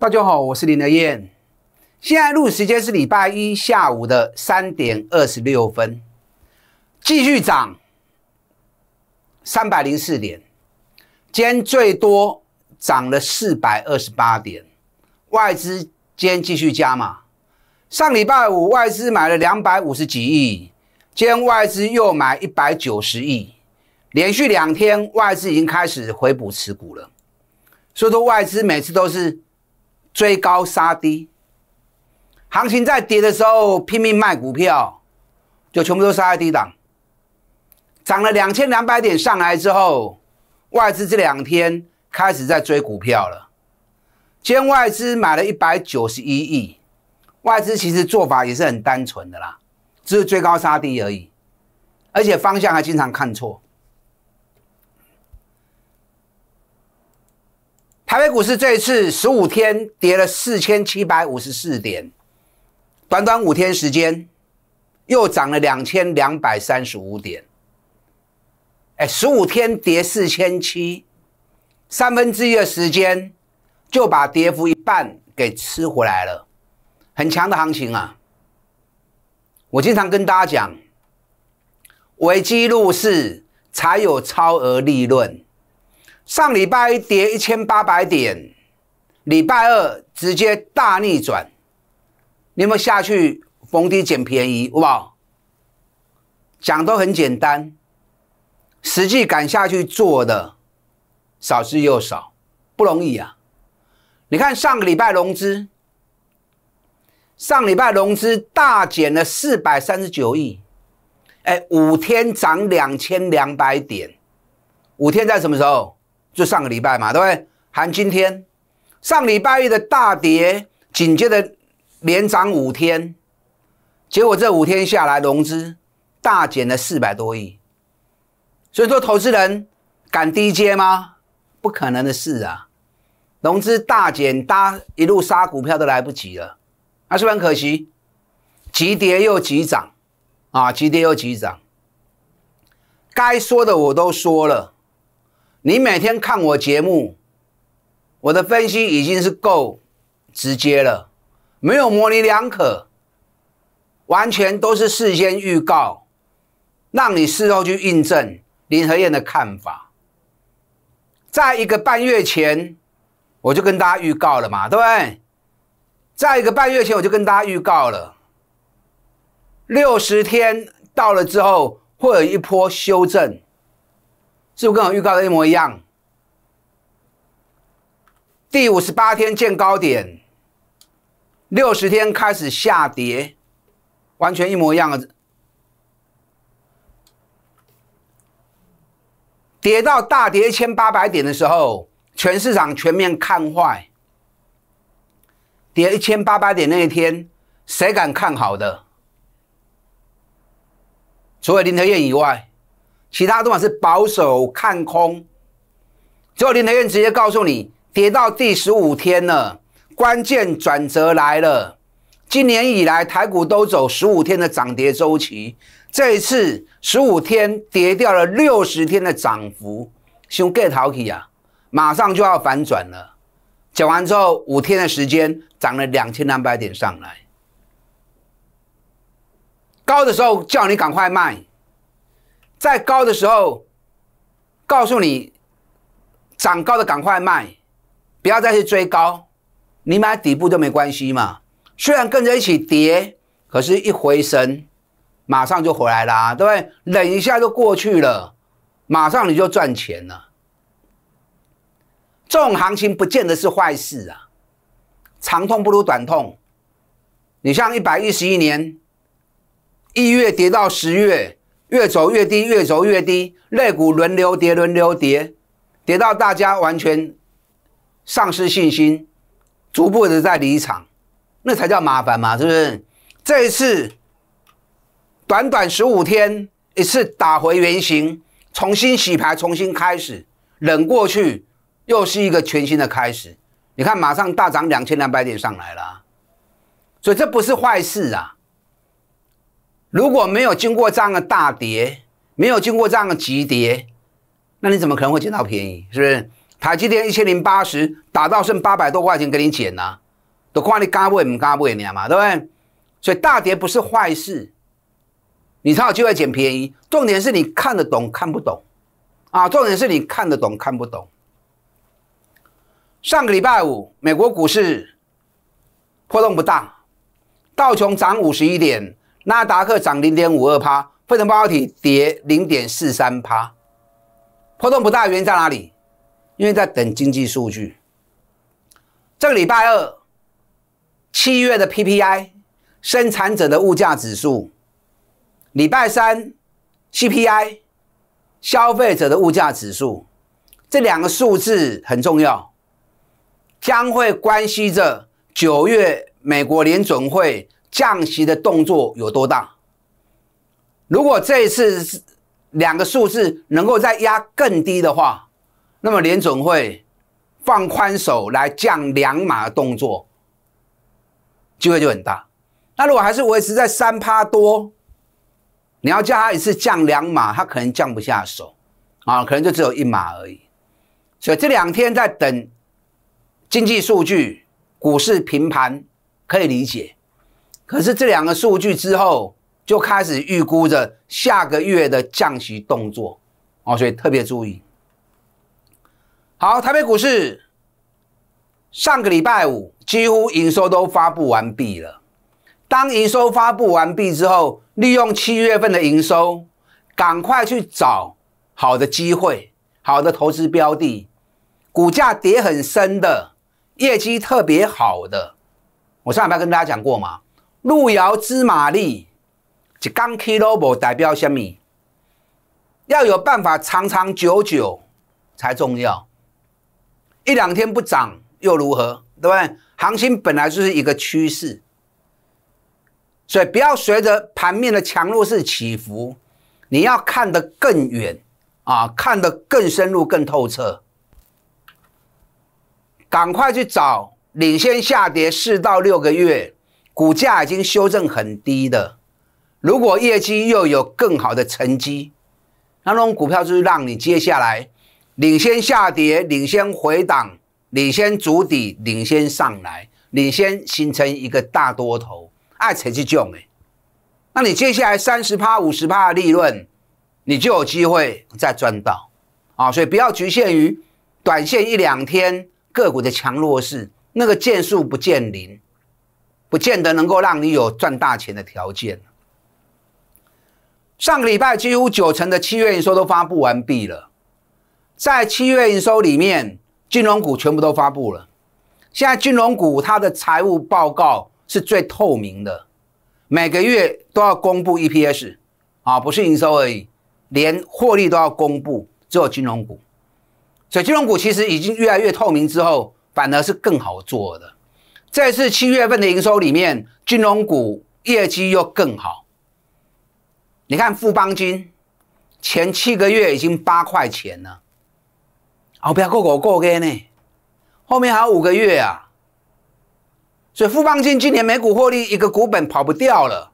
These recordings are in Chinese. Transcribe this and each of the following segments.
大家好，我是林德燕。现在录时间是礼拜一下午的三点二十六分，继续涨三百零四点，今天最多涨了四百二十八点。外资今天继续加码。上礼拜五外资买了两百五十几亿，今天外资又买一百九十亿，连续两天外资已经开始回补持股了。所以说，外资每次都是。追高杀低，行情在跌的时候拼命卖股票，就全部都杀在低档。涨了两千两百点上来之后，外资这两天开始在追股票了。今天外资买了一百九十一亿，外资其实做法也是很单纯的啦，只是追高杀低而已，而且方向还经常看错。台北股市这一次十五天跌了四千七百五十四点，短短五天时间又涨了两千两百三十五点。哎，十五天跌四千七，三分之一的时间就把跌幅一半给吃回来了，很强的行情啊！我经常跟大家讲，危机入市才有超额利润。上礼拜一跌一千八百点，礼拜二直接大逆转，你们下去逢低捡便宜，好不好？讲都很简单，实际敢下去做的少之又少，不容易啊！你看上个礼拜融资，上礼拜融资大减了四百三十九亿，哎，五天涨两千两百点，五天在什么时候？就上个礼拜嘛，对不对？含今天上礼拜一的大跌，紧接着连涨五天，结果这五天下来融资大减了四百多亿。所以说，投资人敢低接吗？不可能的事啊！融资大减，搭一路杀股票都来不及了，那是很可惜。急跌又急涨啊！急跌又急涨，该说的我都说了。你每天看我节目，我的分析已经是够直接了，没有模棱两可，完全都是事先预告，让你事后去印证林和燕的看法。在一个半月前，我就跟大家预告了嘛，对不对？在一个半月前，我就跟大家预告了，六十天到了之后，会有一波修正。是不跟我预告的一模一样？第五十八天见高点，六十天开始下跌，完全一模一样的。跌到大跌一千八百点的时候，全市场全面看坏。跌一千八百点那一天，谁敢看好的？除了林德燕以外。其他都讲是保守看空，只有林德院直接告诉你，跌到第十五天了，关键转折来了。今年以来台股都走十五天的涨跌周期，这一次十五天跌掉了六十天的涨幅，像个好气啊，马上就要反转了。讲完之后五天的时间涨了两千两百点上来，高的时候叫你赶快卖。在高的时候，告诉你，涨高的赶快卖，不要再去追高。你买底部就没关系嘛。虽然跟着一起跌，可是，一回升，马上就回来啦。对不对？忍一下就过去了，马上你就赚钱了。这种行情不见得是坏事啊。长痛不如短痛。你像一百一十一年，一月跌到十月。越走越低，越走越低，类股轮流跌，轮流跌，跌到大家完全丧失信心，逐步的在离场，那才叫麻烦嘛，是不是？这一次短短十五天，一次打回原形，重新洗牌，重新开始，冷过去又是一个全新的开始。你看，马上大涨两千两百点上来了，所以这不是坏事啊。如果没有经过这样的大跌，没有经过这样的急跌，那你怎么可能会捡到便宜？是不是？台积电一千零八十打到剩八百多块钱给你捡呢？都看你敢买唔敢买，你嘛，对不对？所以大跌不是坏事，你才有机会捡便宜。重点是你看得懂看不懂啊？重点是你看得懂看不懂？上个礼拜五，美国股市破动不大，道琼涨五十一点。纳达克涨零点五二帕，费城半导体跌零点四三帕，波动不大，原因在哪里？因为在等经济数据。这个礼拜二，七月的 PPI，生产者的物价指数；礼拜三，CPI，消费者的物价指数。这两个数字很重要，将会关系着九月美国联准会。降息的动作有多大？如果这一次两个数字能够再压更低的话，那么联总会放宽手来降两码的动作，机会就很大。那如果还是维持在三趴多，你要叫他一次降两码，他可能降不下手啊，可能就只有一码而已。所以这两天在等经济数据，股市平盘，可以理解。可是这两个数据之后就开始预估着下个月的降息动作哦，所以特别注意。好，台北股市上个礼拜五几乎营收都发布完毕了。当营收发布完毕之后，利用七月份的营收，赶快去找好的机会、好的投资标的，股价跌很深的、业绩特别好的。我上礼拜跟大家讲过吗？路遥知马力，一公斤 o 卜代表什么？要有办法长长久久才重要。一两天不涨又如何？对不对？行情本来就是一个趋势，所以不要随着盘面的强弱势起伏，你要看得更远啊，看得更深入、更透彻。赶快去找领先下跌四到六个月。股价已经修正很低的，如果业绩又有更好的成绩，那种股票就是让你接下来领先下跌、领先回档、领先筑底、领先上来、领先形成一个大多头，哎，成绩强哎，那你接下来三十趴、五十趴的利润，你就有机会再赚到啊！所以不要局限于短线一两天个股的强弱势，那个剑数不见零。不见得能够让你有赚大钱的条件。上个礼拜几乎九成的七月营收都发布完毕了，在七月营收里面，金融股全部都发布了。现在金融股它的财务报告是最透明的，每个月都要公布 EPS，啊，不是营收而已，连获利都要公布，只有金融股。所以金融股其实已经越来越透明之后，反而是更好做的。这次七月份的营收里面，金融股业绩又更好。你看富邦金，前七个月已经八块钱了，好不要过过过跟呢，后面还有五个月啊。所以富邦金今年每股获利一个股本跑不掉了，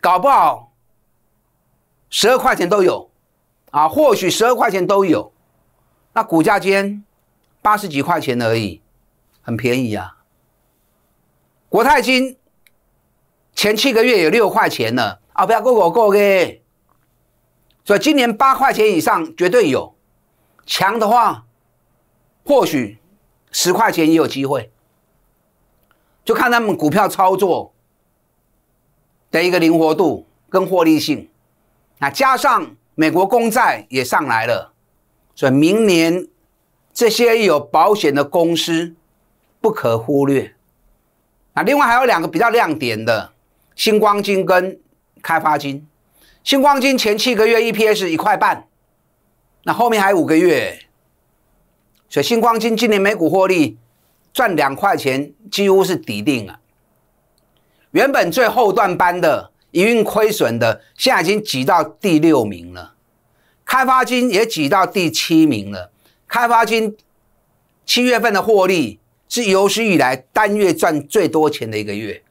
搞不好十二块钱都有，啊，或许十二块钱都有。那股价间八十几块钱而已，很便宜啊。国泰金前七个月有六块钱了，啊，不要过我过给，所以今年八块钱以上绝对有，强的话，或许十块钱也有机会，就看他们股票操作的一个灵活度跟获利性，那加上美国公债也上来了，所以明年这些有保险的公司不可忽略。那另外还有两个比较亮点的，星光金跟开发金。星光金前七个月 EPS 一块半，那后面还有五个月，所以星光金今年每股获利赚两块钱几乎是底定了。原本最后段班的营运亏损的，现在已经挤到第六名了。开发金也挤到第七名了。开发金七月份的获利。是有史以来单月赚最多钱的一个月。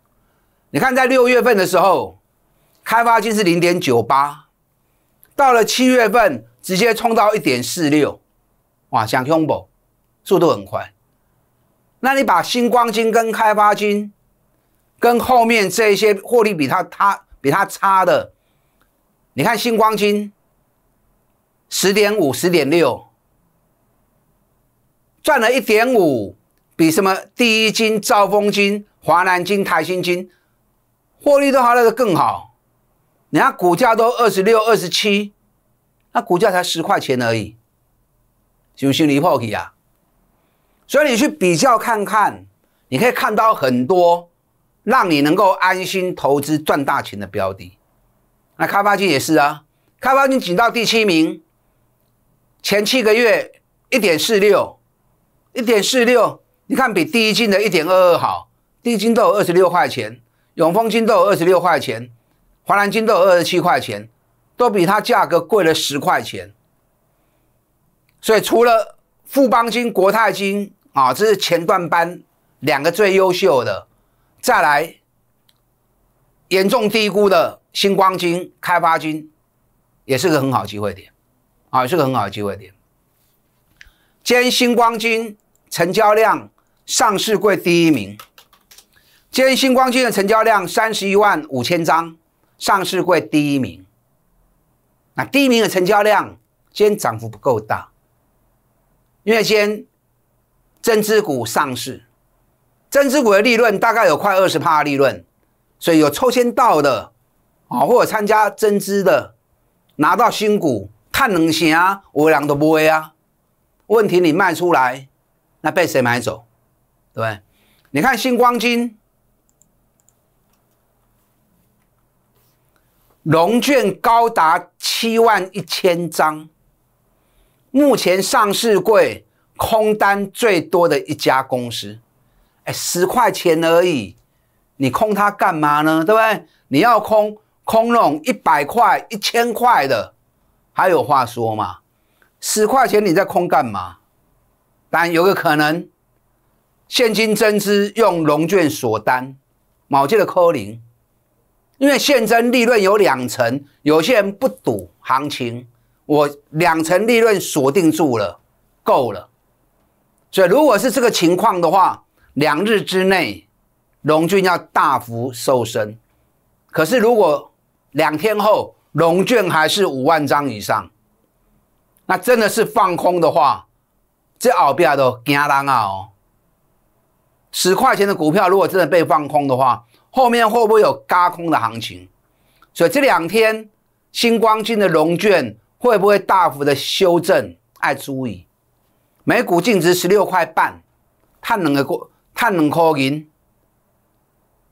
你看，在六月份的时候，开发金是零点九八，到了七月份直接冲到一点四六，哇，想拥抱，速度很快。那你把星光金跟开发金跟后面这些获利比它它比它差的，你看星光金十点五十点六，赚了一点五。比什么第一金、兆丰金、华南金、台新金，获利都还那个更好。人家股价都二十六、二十七，那股价才十块钱而已，就心里破气啊。所以你去比较看看，你可以看到很多让你能够安心投资赚大钱的标的。那开发金也是啊，开发金仅到第七名，前七个月一点四六，一点四六。你看，比第一金的一点二二好，第一都有二26块钱，永丰金都二26块钱，华南金都二27块钱，都比它价格贵了十块钱。所以除了富邦金、国泰金啊，这是前段班两个最优秀的，再来严重低估的星光金、开发金，也是个很好机会点啊，是个很好的机会点。兼星光金成交量。上市柜第一名，今天星光金的成交量三十一万五千张，上市柜第一名。那第一名的成交量今天涨幅不够大，因为今天增资股上市，增资股的利润大概有快二十趴利润，所以有抽签到的啊，或者参加增资的，拿到新股看能行啊，我人都不会啊。问题你卖出来，那被谁买走？对，你看新光金，龙券高达七万一千张，目前上市柜空单最多的一家公司，哎，十块钱而已，你空它干嘛呢？对不对？你要空空那种一百块、一千块的，还有话说嘛？十块钱你在空干嘛？但有个可能。现金增资用融券锁单，某界的柯林，因为现增利润有两成，有些人不赌行情，我两成利润锁定住了，够了。所以如果是这个情况的话，两日之内融券要大幅瘦身。可是如果两天后融券还是五万张以上，那真的是放空的话，这后边都惊动啊哦。十块钱的股票，如果真的被放空的话，后面会不会有嘎空的行情？所以这两天新光金的融券会不会大幅的修正？爱注意，每股净值十六块半，碳能的过碳能块银，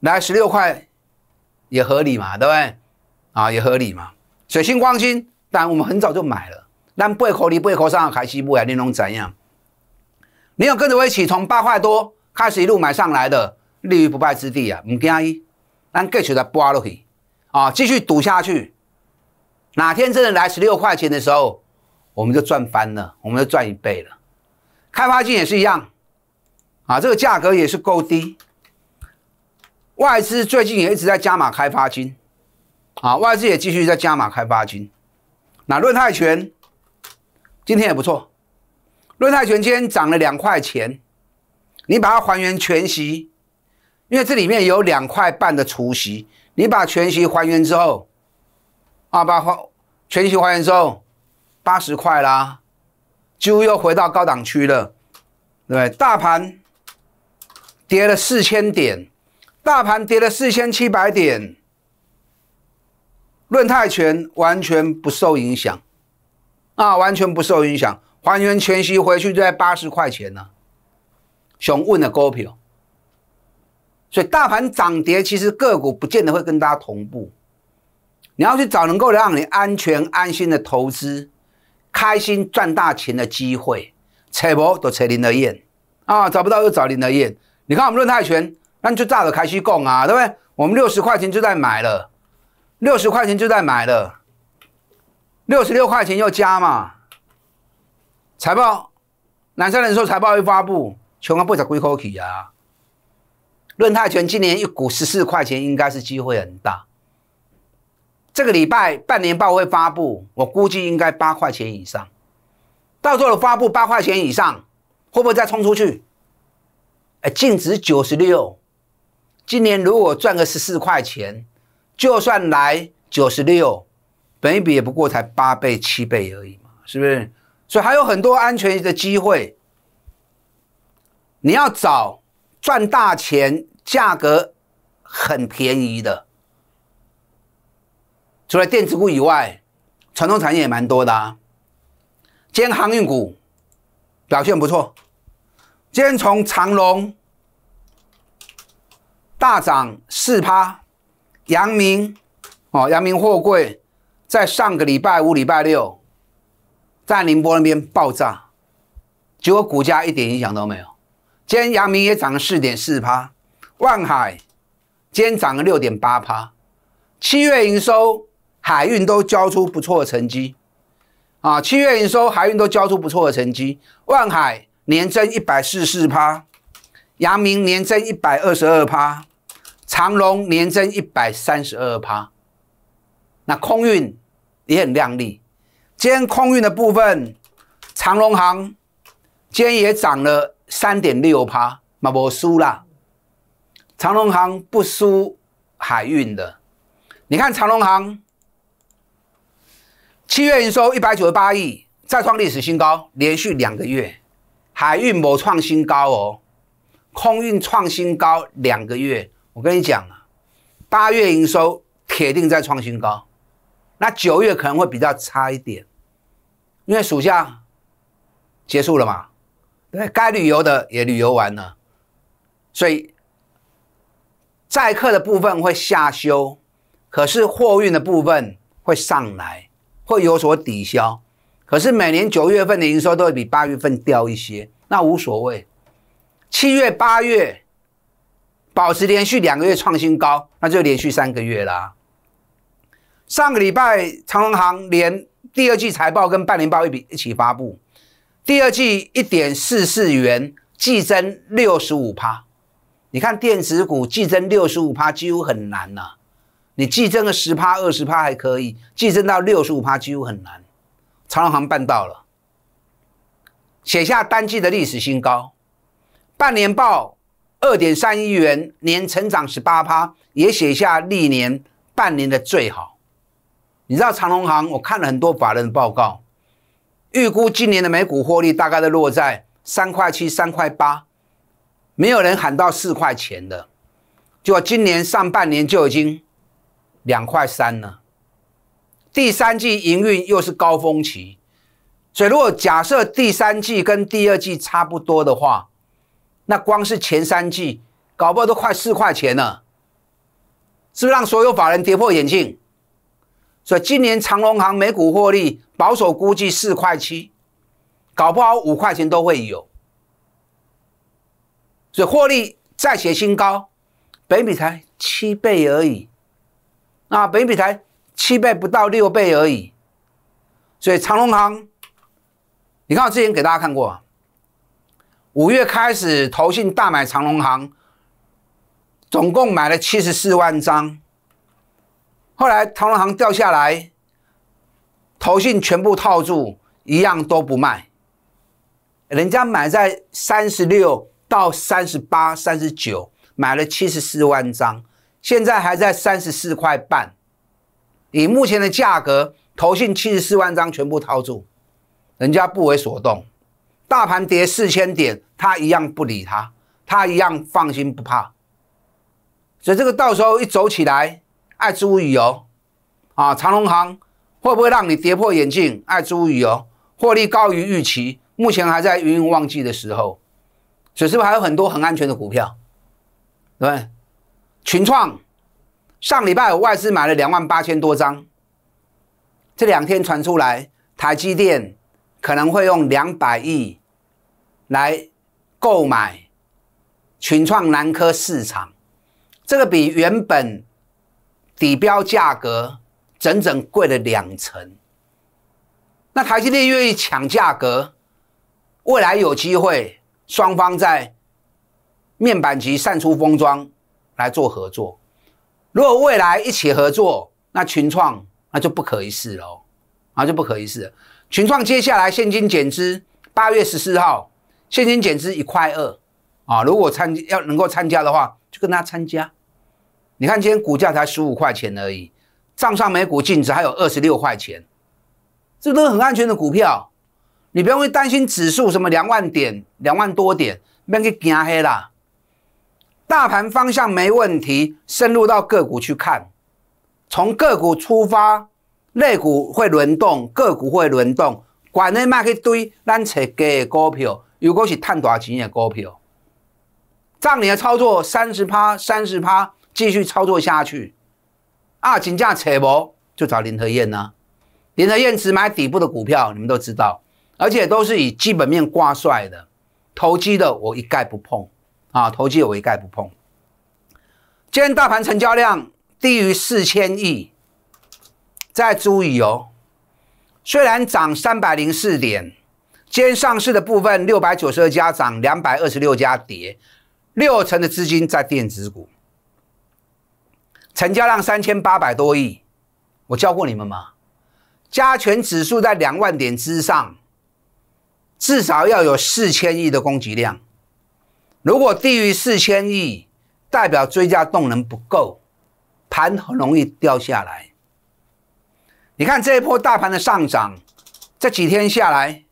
来十六块也合理嘛，对不对？啊，也合理嘛。所以新光金，当然我们很早就买了，但贝壳里贝壳上还是不啊，你能怎样。你要跟着我一起从八块多。开始一路买上来的，立于不败之地啊！唔惊伊，咱继续在博落去啊，继续赌下去。哪天真的来十六块钱的时候，我们就赚翻了，我们就赚一倍了。开发金也是一样啊，这个价格也是够低。外资最近也一直在加码开发金啊，外资也继续在加码开发金。那论泰拳今天也不错，论泰拳今天涨了两块钱。你把它还原全息，因为这里面有两块半的除息，你把全息还原之后，啊，把全息还原之后，八十块啦，就又回到高档区了，对大盘跌了四千点，大盘跌了四千七百点，论泰拳完全不受影响，啊，完全不受影响，还原全息回去就在八十块钱呢。想问的股票，所以大盘涨跌，其实个股不见得会跟大家同步。你要去找能够让你安全、安心的投资，开心赚大钱的机会，扯不都找林德燕啊，找不到又找林德燕。你看我们论泰拳，那就大的开西贡啊，对不对？我们六十块钱就在买了，六十块钱就在买了，六十六块钱又加嘛。财报，南山人寿财报一发布。全光不只贵科技啊，论泰拳今年一股十四块钱，应该是机会很大。这个礼拜半年报会发布，我估计应该八块钱以上。到时候发布八块钱以上，会不会再冲出去？哎，净值九十六，今年如果赚个十四块钱，就算来九十六，本一笔也不过才八倍七倍而已嘛，是不是？所以还有很多安全的机会。你要找赚大钱、价格很便宜的，除了电子股以外，传统产业也蛮多的。啊。今天航运股表现不错，今天从长龙大涨四趴，阳明哦，阳明货柜在上个礼拜五、礼拜六在宁波那边爆炸，结果股价一点影响都没有。今天阳明也涨了四点四趴，万海今天涨了六点八趴，七月营收海运都交出不错的成绩啊！七月营收海运都交出不错的成绩，万海年增一百四四趴，阳明年增一百二十二趴，长隆年增一百三十二趴。那空运也很亮丽，今天空运的部分，长隆行今天也涨了。三点六趴，那我输啦。长龙行不输海运的，你看长龙行七月营收一百九十八亿，再创历史新高，连续两个月海运某创新高哦，空运创新高两个月。我跟你讲了，八月营收铁定再创新高，那九月可能会比较差一点，因为暑假结束了嘛。对该旅游的也旅游完了，所以载客的部分会下修，可是货运的部分会上来，会有所抵消。可是每年九月份的营收都会比八月份掉一些，那无所谓。七月、八月保持连续两个月创新高，那就连续三个月啦。上个礼拜，长隆航连第二季财报跟半年报一比一起发布。第二季一点四四元，季增六十五趴。你看电子股季增六十五趴几乎很难呐。你季增个十趴、二十趴还可以，季增到六十五趴几乎很难。长隆行办到了，写下单季的历史新高。半年报二点三亿元，年成长十八趴，也写下历年半年的最好。你知道长隆行？我看了很多法人的报告。预估今年的每股获利大概都落在三块七、三块八，没有人喊到四块钱的。就今年上半年就已经两块三了，第三季营运又是高峰期，所以如果假设第三季跟第二季差不多的话，那光是前三季搞不好都快四块钱了，是不是让所有法人跌破眼镜？所以今年长隆行每股获利保守估计四块七，搞不好五块钱都会有。所以获利再写新高，本比才七倍而已，那本比才七倍不到六倍而已。所以长隆行，你看我之前给大家看过，五月开始投信大买长隆行，总共买了七十四万张。后来，同龙行掉下来，投信全部套住，一样都不卖。人家买在三十六到三十八、三十九，买了七十四万张，现在还在三十四块半。以目前的价格，投信七十四万张全部套住，人家不为所动。大盘跌四千点，他一样不理他，他一样放心不怕。所以这个到时候一走起来。爱猪旅游，啊，长隆行会不会让你跌破眼镜？爱猪旅哦。获利高于预期，目前还在云云旺季的时候，是不是还有很多很安全的股票？对群创上礼拜有外资买了两万八千多张，这两天传出来，台积电可能会用两百亿来购买群创南科市场，这个比原本。底标价格整整贵了两成，那台积电愿意抢价格，未来有机会双方在面板级、散出封装来做合作。如果未来一起合作，那群创那就不可一世了，啊，就不可一世。群创接下来现金减资，八月十四号现金减资一块二，啊，如果参要能够参加的话，就跟他参加。你看，今天股价才十五块钱而已，账上每股净值还有二十六块钱，这都是很安全的股票，你不用去担心指数什么两万点、两万多点，用去惊黑啦。大盘方向没问题，深入到个股去看，从个股出发，类股会轮动，个股会轮动，管你卖去堆，咱找低的股票，如果是探大钱的股票，账面的操作三十趴，三十趴。继续操作下去啊！金价扯不就找林和燕呢？林和燕只买底部的股票，你们都知道，而且都是以基本面挂帅的，投机的我一概不碰啊！投机我一概不碰。今天大盘成交量低于四千亿，再注意哦。虽然涨三百零四点，今天上市的部分六百九十二家涨，两百二十六家跌，六成的资金在电子股。成交量三千八百多亿，我教过你们吗？加权指数在两万点之上，至少要有四千亿的供给量。如果低于四千亿，代表追加动能不够，盘很容易掉下来。你看这一波大盘的上涨，这几天下来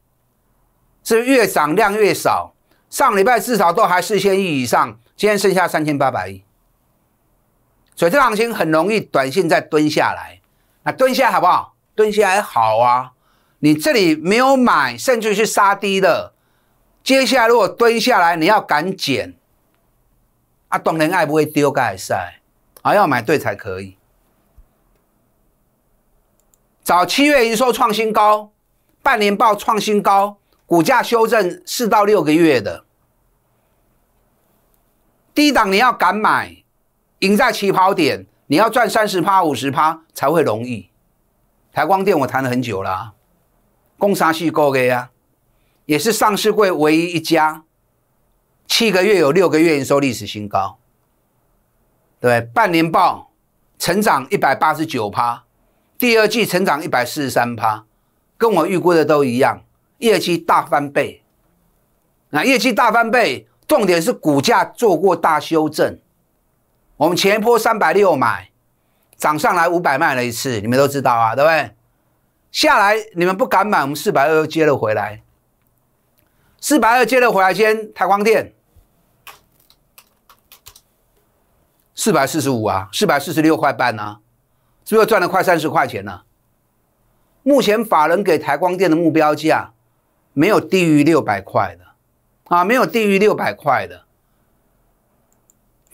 是越涨量越少。上礼拜至少都还四千亿以上，今天剩下三千八百亿。所以这行情很容易短线再蹲下来，那蹲下好不好？蹲下好啊！你这里没有买，甚至去杀低的，接下来如果蹲下来，你要敢减，啊，懂人爱不会丢，该晒啊，要买对才可以。早七月营收创新高，半年报创新高，股价修正四到六个月的低档，你要敢买。赢在起跑点，你要赚三十趴、五十趴才会容易。台光电我谈了很久了，供纱系够格啊，也是上市柜唯一一家，七个月有六个月营收历史新高。对，半年报成长一百八十九趴，第二季成长一百四十三趴，跟我预估的都一样，业绩大翻倍。那业绩大翻倍，重点是股价做过大修正。我们前一波三百六买，涨上来五百卖了一次，你们都知道啊，对不对？下来你们不敢买，我们四百二又接了回来。四百二接了回来，先台光电，四百四十五啊，四百四十六块半呢，是不是赚了快三十块钱呢？目前法人给台光电的目标价，没有低于六百块的啊，没有低于六百块的。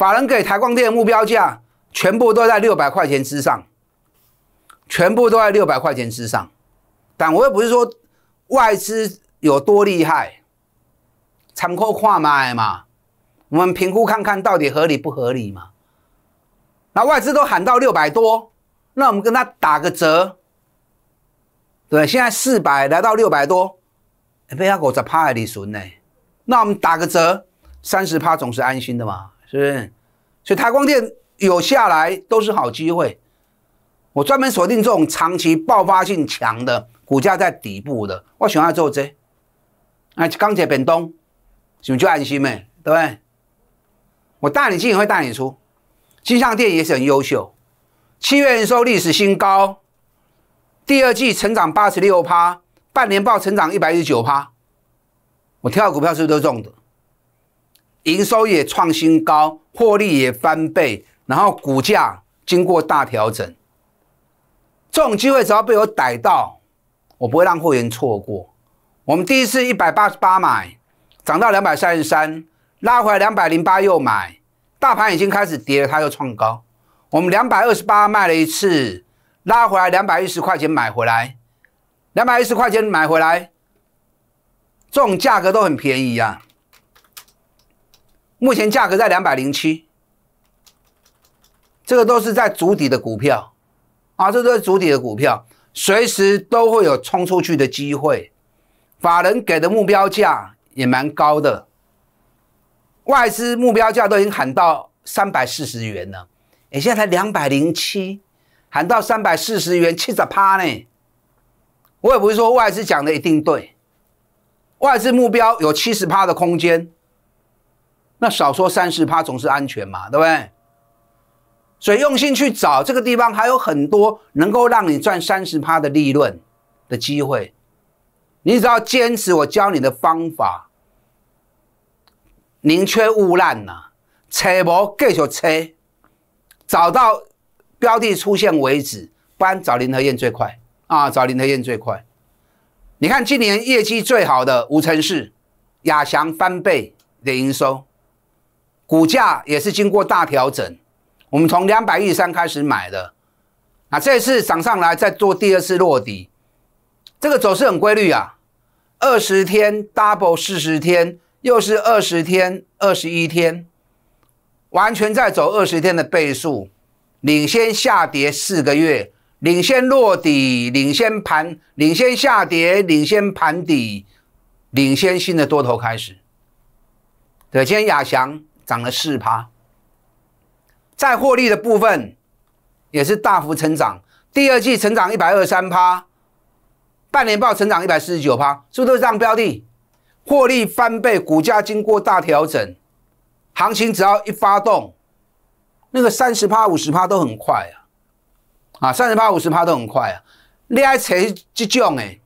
法人给台光电的目标价全部都在六百块钱之上，全部都在六百块钱之上。但我又不是说外资有多厉害，参考跨买嘛，我们评估看看到底合理不合理嘛。那外资都喊到六百多，那我们跟他打个折。对，现在四百来到六百多，被不要搞这怕的你神呢。那我们打个折，三十趴总是安心的嘛。是不是？所以台光电有下来都是好机会。我专门锁定这种长期爆发性强的股价在底部的，我喜欢做这。那钢铁、本东，你们就安心呗，对不对？我带你进会带你出。金象电也是很优秀，七月营收历史新高，第二季成长八十六趴，半年报成长一百一九趴。我跳股票是不是都中的？营收也创新高，获利也翻倍，然后股价经过大调整，这种机会只要被我逮到，我不会让会员错过。我们第一次一百八十八买，涨到两百三十三，拉回来两百零八又买，大盘已经开始跌了，它又创高，我们两百二十八卖了一次，拉回来两百一十块钱买回来，两百一十块钱买回来，这种价格都很便宜呀。目前价格在两百零七，这个都是在主底的股票啊，这都是主底的股票，随时都会有冲出去的机会。法人给的目标价也蛮高的，外资目标价都已经喊到三百四十元了，欸、现在才两百零七，喊到三百四十元七十趴呢。我也不是说外资讲的一定对，外资目标有七十趴的空间。那少说三十趴总是安全嘛，对不对？所以用心去找这个地方，还有很多能够让你赚三十趴的利润的机会。你只要坚持我教你的方法，宁缺毋滥呐，切莫继续切，找到标的出现为止，不然找林和燕最快啊！找林和燕最快。你看今年业绩最好的吴城市，亚翔翻倍的营收。股价也是经过大调整，我们从两百一三开始买的，那这次涨上来再做第二次落底，这个走势很规律啊，二十天 double 四十天，又是二十天二十一天，完全在走二十天的倍数，领先下跌四个月，领先落底，领先盘，领先下跌，领先盘底，领先新的多头开始，对，今天亚翔。涨了四趴，在获利的部分也是大幅成长。第二季成长一百二十三趴，半年报成长一百四十九趴，是不是都样标的获利翻倍？股价经过大调整，行情只要一发动，那个三十趴、五十趴都很快啊！啊，三十趴、五十趴都很快啊！你三只这种诶，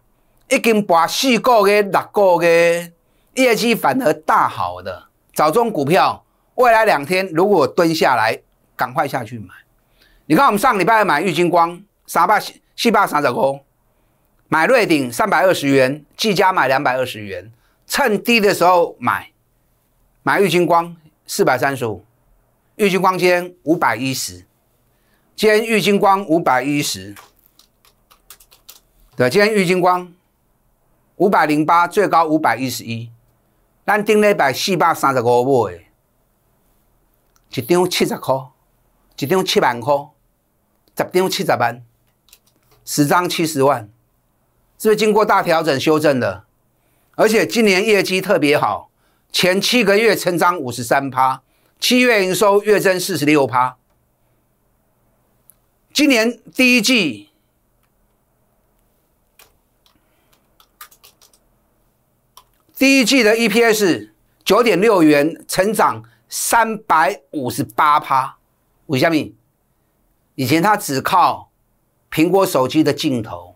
已经半四个嘅六个嘅业绩反而大好的，早中股票。未来两天，如果蹲下来，赶快下去买。你看，我们上礼拜买玉金光三百四百三十五，买瑞鼎三百二十元，即佳买两百二十元，趁低的时候买。买玉金光四百三十五，玉金光今天五百一十，今天玉金光五百一十，对，天玉金光五百零八，最高五百一十一。咱顶礼拜四百三十五买。一张七十块，一张七万块，十张七十万，十张七十万，是不是经过大调整修正的？而且今年业绩特别好，前七个月成长五十三趴，七月营收月增四十六趴。今年第一季，第一季的 EPS 九点六元，成长。三百五十八趴，为小米。以前他只靠苹果手机的镜头，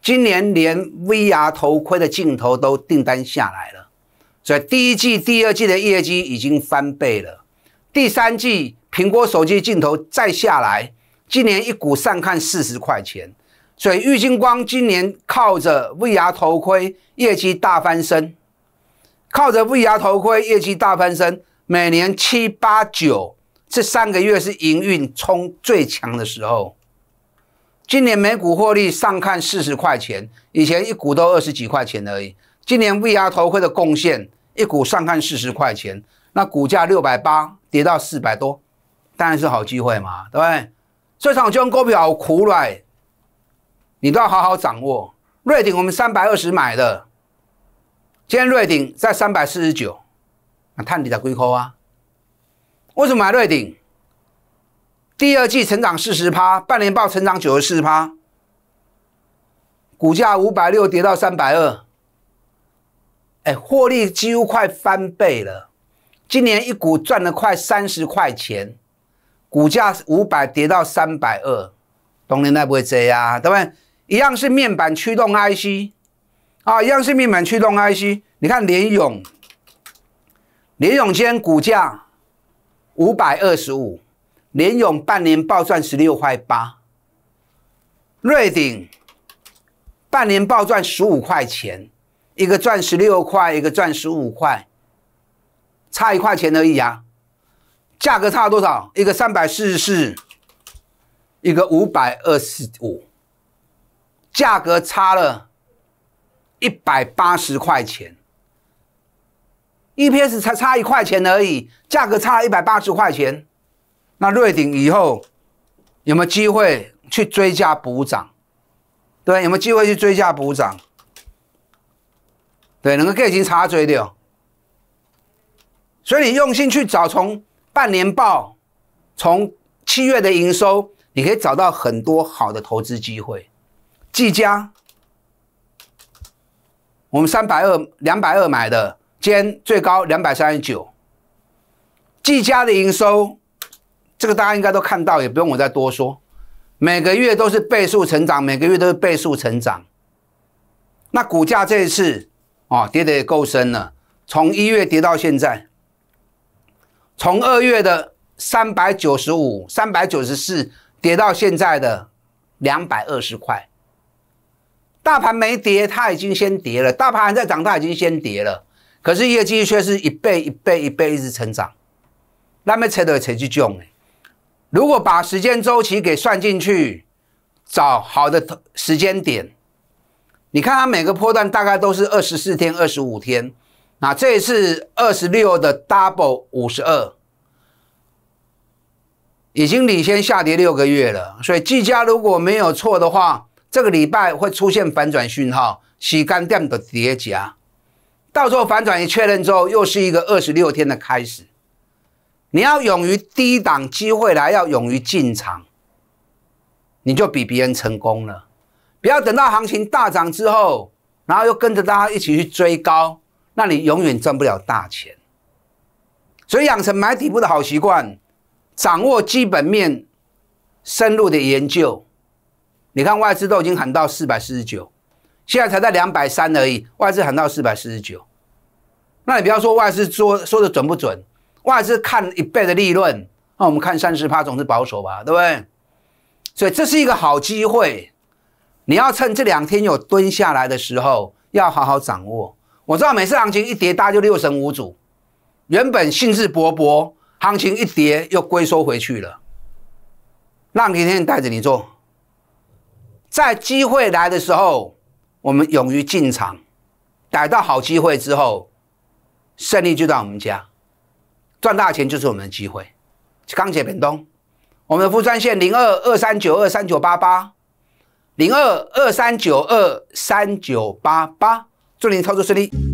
今年连 VR 头盔的镜头都订单下来了，所以第一季、第二季的业绩已经翻倍了。第三季苹果手机镜头再下来，今年一股上看四十块钱。所以郁金光今年靠着 VR 头盔业绩大翻身，靠着 VR 头盔业绩大翻身。每年七八九这三个月是营运冲最强的时候。今年每股获利上看四十块钱，以前一股都二十几块钱而已。今年 VR 头盔的贡献，一股上看四十块钱，那股价六百八跌到四百多，当然是好机会嘛，对不对？这场军工股好苦来，你都要好好掌握。瑞鼎我们三百二十买的，今天瑞鼎在三百四十九。那探底在几块啊？为什么买瑞鼎？第二季成长四十趴，半年报成长九十四趴，股价五百六跌到三百二，哎，获利几乎快翻倍了。今年一股赚了快三十块钱，股价五百跌到三百二，东年那不会这样，对不？一样是面板驱动 IC 啊，一样是面板驱动 IC。你看联勇联永坚股价五百二十五，联永半年报赚十六块八，瑞鼎半年报赚十五块钱，一个赚十六块，一个赚十五块，差一块钱而已啊。价格差多少？一个三百四十四，一个五百二十五，价格差了一百八十块钱。EPS 才差一块钱而已，价格差了一百八十块钱。那瑞鼎以后有没有机会去追加补涨？对，有没有机会去追加补涨？对，能够给已经差追掉。所以你用心去找，从半年报，从七月的营收，你可以找到很多好的投资机会。技嘉，我们三百二两百二买的。间最高两百三十九，技嘉的营收，这个大家应该都看到，也不用我再多说，每个月都是倍数成长，每个月都是倍数成长。那股价这一次啊，跌得也够深了，从一月跌到现在，从二月的三百九十五、三百九十四跌到现在的两百二十块。大盘没跌，它已经先跌了；大盘还在涨，它已经先跌了。可是业绩却是一倍一倍一倍一直成长，那么才得成去囧呢？如果把时间周期给算进去，找好的时间点，你看它每个波段大概都是二十四天、二十五天，那这一次二十六的 double 五十二，已经领先下跌六个月了。所以技嘉如果没有错的话，这个礼拜会出现反转讯号，洗干掉的叠加。到时候反转一确认之后，又是一个二十六天的开始。你要勇于低档机会来，要勇于进场，你就比别人成功了。不要等到行情大涨之后，然后又跟着大家一起去追高，那你永远赚不了大钱。所以养成买底部的好习惯，掌握基本面，深入的研究。你看外资都已经喊到四百四十九。现在才在两百三而已，外资喊到四百四十九，那你不要说外资说说的准不准？外资看一倍的利润，那我们看三十趴总是保守吧，对不对？所以这是一个好机会，你要趁这两天有蹲下来的时候要好好掌握。我知道每次行情一跌，大家就六神无主，原本兴致勃勃，行情一跌又龟缩回去了。让天天带着你做，在机会来的时候。我们勇于进场，逮到好机会之后，胜利就在我们家，赚大钱就是我们的机会。钢铁本东，我们的复钻线零二二三九二三九八八，零二二三九二三九八八，祝你操作顺利。